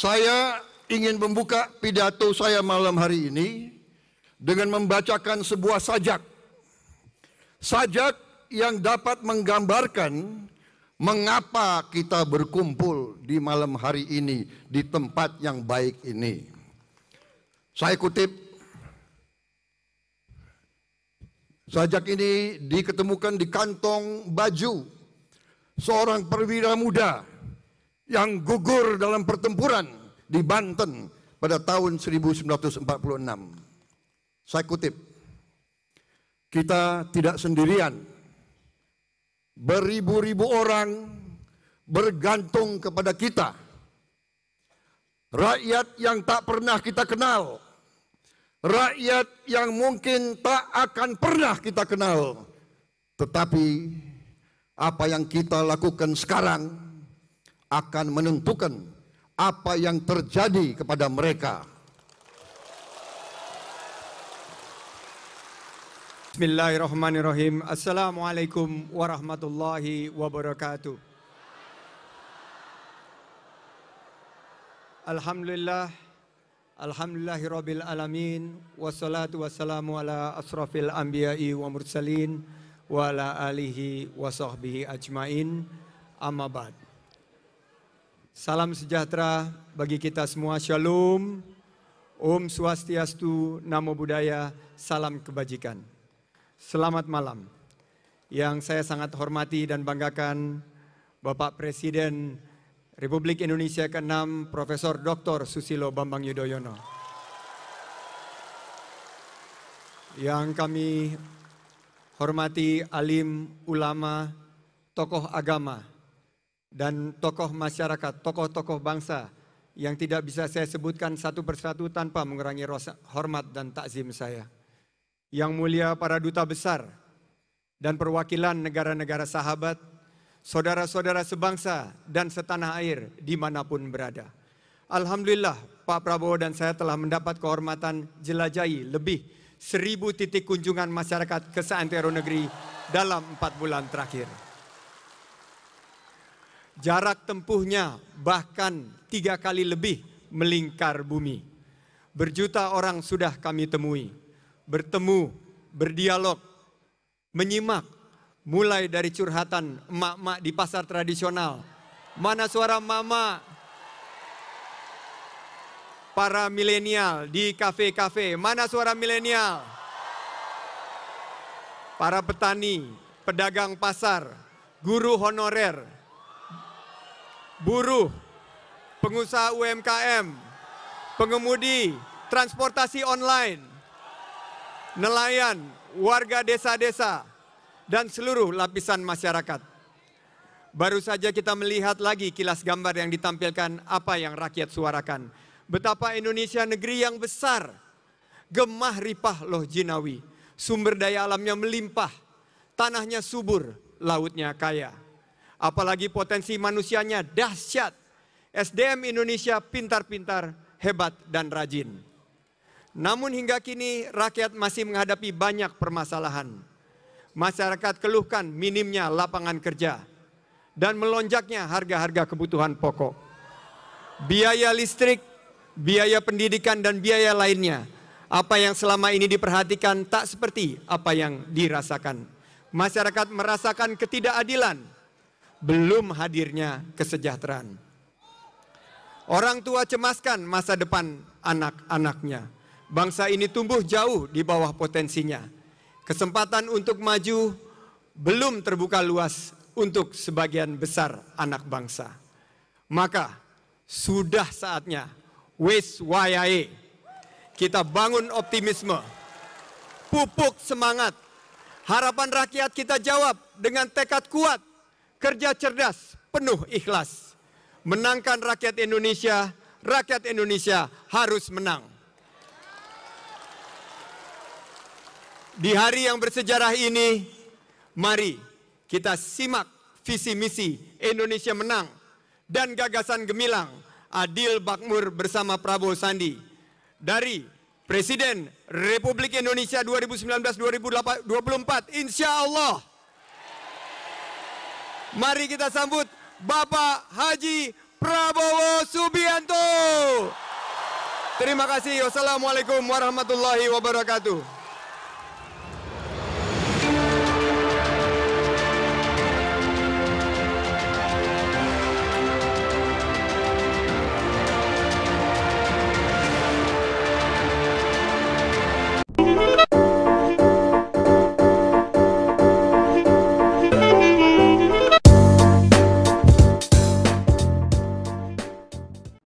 Saya ingin membuka pidato saya malam hari ini dengan membacakan sebuah sajak. Sajak yang dapat menggambarkan mengapa kita berkumpul di malam hari ini di tempat yang baik ini. Saya kutip sajak ini diketemukan di kantong baju seorang perwira muda yang gugur dalam pertempuran di Banten pada tahun 1946. Saya kutip, kita tidak sendirian. Beribu-ribu orang bergantung kepada kita. Rakyat yang tak pernah kita kenal. Rakyat yang mungkin tak akan pernah kita kenal. Tetapi apa yang kita lakukan sekarang akan menentukan apa yang terjadi kepada mereka. Bismillahirrahmanirrahim. Assalamualaikum warahmatullahi wabarakatuh. Alhamdulillah. Alhamdulillahirabbil alamin wassalatu wassalamu ala asrafil anbiya'i wa mursalin wa ala alihi wa sahbihi ajmain. Amma ba'd. Salam sejahtera bagi kita semua. Shalom. Om Swastiastu, Namo Buddhaya, Salam Kebajikan. Selamat malam. Yang saya sangat hormati dan banggakan Bapak Presiden Republik Indonesia ke-6 Profesor Dr. Susilo Bambang Yudhoyono. Yang kami hormati alim, ulama, tokoh agama, dan tokoh masyarakat, tokoh-tokoh bangsa yang tidak bisa saya sebutkan satu persatu tanpa mengurangi hormat dan takzim saya. Yang mulia para duta besar dan perwakilan negara-negara sahabat, saudara-saudara sebangsa dan setanah air dimanapun berada. Alhamdulillah Pak Prabowo dan saya telah mendapat kehormatan jelajahi lebih seribu titik kunjungan masyarakat ke seantero negeri dalam empat bulan terakhir. Jarak tempuhnya bahkan tiga kali lebih melingkar bumi. Berjuta orang sudah kami temui, bertemu, berdialog, menyimak, mulai dari curhatan emak-emak di pasar tradisional. Mana suara mama? Para milenial di kafe-kafe, mana suara milenial? Para petani, pedagang pasar, guru honorer, buruh, pengusaha UMKM, pengemudi, transportasi online, nelayan, warga desa-desa, dan seluruh lapisan masyarakat. Baru saja kita melihat lagi kilas gambar yang ditampilkan apa yang rakyat suarakan. Betapa Indonesia negeri yang besar, gemah ripah loh jinawi, sumber daya alamnya melimpah, tanahnya subur, lautnya kaya apalagi potensi manusianya dahsyat. SDM Indonesia pintar-pintar, hebat dan rajin. Namun hingga kini rakyat masih menghadapi banyak permasalahan. Masyarakat keluhkan minimnya lapangan kerja dan melonjaknya harga-harga kebutuhan pokok. Biaya listrik, biaya pendidikan dan biaya lainnya. Apa yang selama ini diperhatikan tak seperti apa yang dirasakan. Masyarakat merasakan ketidakadilan belum hadirnya kesejahteraan. Orang tua cemaskan masa depan anak-anaknya. Bangsa ini tumbuh jauh di bawah potensinya. Kesempatan untuk maju belum terbuka luas untuk sebagian besar anak bangsa. Maka sudah saatnya wis wayai kita bangun optimisme, pupuk semangat, harapan rakyat kita jawab dengan tekad kuat kerja cerdas, penuh ikhlas. Menangkan rakyat Indonesia, rakyat Indonesia harus menang. Di hari yang bersejarah ini, mari kita simak visi misi Indonesia menang dan gagasan gemilang Adil Bakmur bersama Prabowo Sandi dari Presiden Republik Indonesia 2019-2024 insya Allah Mari kita sambut Bapak Haji Prabowo Subianto. Terima kasih. Wassalamualaikum warahmatullahi wabarakatuh.